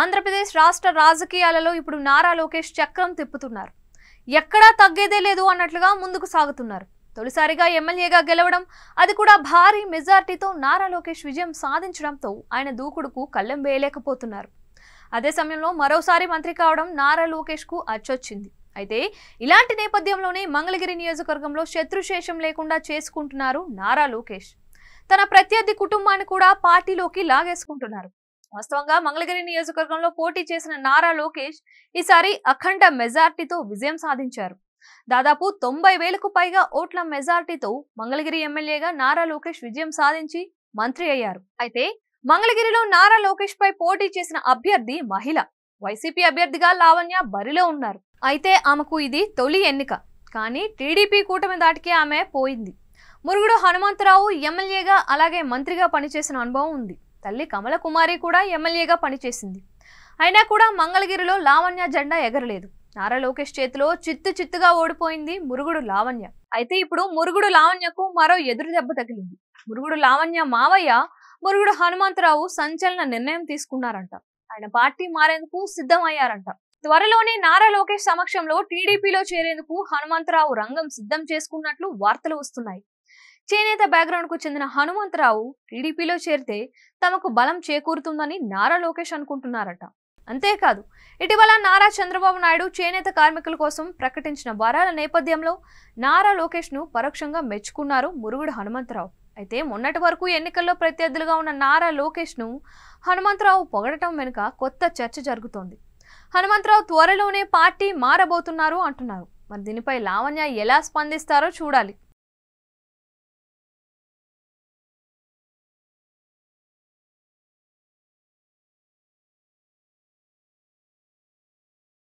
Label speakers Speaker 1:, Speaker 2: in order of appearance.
Speaker 1: ఆంధ్రప్రదేశ్ రాష్ట్ర రాజకీయాలలో ఇప్పుడు నారా లోకేష్ చక్రం తిప్పుతున్నారు ఎక్కడా తగ్గేదే లేదు అన్నట్లుగా ముందుకు సాగుతున్నారు తొలిసారిగా ఎమ్మెల్యేగా గెలవడం అది కూడా భారీ మెజార్టీతో నారా లోకేష్ విజయం సాధించడంతో ఆయన దూకుడుకు కళ్ళెం వేయలేకపోతున్నారు అదే సమయంలో మరోసారి మంత్రి కావడం నారా లోకేష్కు అచ్చొచ్చింది అయితే ఇలాంటి నేపథ్యంలోనే మంగళగిరి నియోజకవర్గంలో శత్రుశేషం లేకుండా చేసుకుంటున్నారు నారా లోకేష్ తన ప్రత్యర్థి కుటుంబాన్ని కూడా పార్టీలోకి లాగేసుకుంటున్నారు వాస్తవంగా మంగళగిరి నియోజకవర్గంలో పోటీ చేసిన నారా లోకేష్ ఈసారి అఖండ మెజార్టీతో విజయం సాధించారు దాదాపు తొంభై వేలకు పైగా ఓట్ల మెజార్టీతో మంగళగిరి ఎమ్మెల్యేగా నారా లోకేష్ విజయం సాధించి మంత్రి అయ్యారు అయితే మంగళగిరిలో నారా లోకేష్ పై పోటీ చేసిన అభ్యర్థి మహిళ వైసీపీ అభ్యర్థిగా లావణ్య బరిలో ఉన్నారు అయితే ఆమెకు ఇది తొలి ఎన్నిక కానీ టీడీపీ కూటమి దాటికి ఆమె పోయింది మురుగుడు హనుమంతరావు ఎమ్మెల్యేగా అలాగే మంత్రిగా పనిచేసిన అనుభవం ఉంది తల్లి కమల కుమారి కూడా ఎమ్మెల్యేగా పనిచేసింది అయినా కూడా మంగళగిరిలో లావణ్య జెండా ఎగరలేదు నారా లోకేష్ చేతిలో చిత్తు చిత్తుగా ఓడిపోయింది మురుగుడు లావణ్య అయితే ఇప్పుడు మురుగుడు లావణ్యకు మరో ఎదురు దెబ్బ తగిలింది మురుగుడు లావణ్య మావయ్య మురుగుడు హనుమంతరావు సంచలన నిర్ణయం తీసుకున్నారంట ఆయన పార్టీ మారేందుకు సిద్ధమయ్యారంట త్వరలోనే నారా లోకేష్ సమక్షంలో టీడీపీలో చేరేందుకు హనుమంతరావు రంగం సిద్ధం చేసుకున్నట్లు వార్తలు వస్తున్నాయి చేనేత బ్యాక్గ్రౌండ్ కు చెందిన హనుమంతరావు టీడీపీలో చేరితే తమకు బలం చేకూరుతుందని నారా లోకేష్ అనుకుంటున్నారట అంతేకాదు ఇటీవల నారా చంద్రబాబు నాయుడు చేనేత కార్మికుల కోసం ప్రకటించిన వరాల నేపథ్యంలో నారా లోకేష్ను పరోక్షంగా మెచ్చుకున్నారు మురుగుడు హనుమంతరావు అయితే మొన్నటి వరకు ఎన్నికల్లో ప్రత్యర్థులుగా ఉన్న నారా లోకేష్ను హనుమంతరావు పొగడటం వెనుక కొత్త చర్చ జరుగుతోంది హనుమంతరావు త్వరలోనే పార్టీ మారబోతున్నారు అంటున్నారు మరి దీనిపై లావణ్య ఎలా స్పందిస్తారో చూడాలి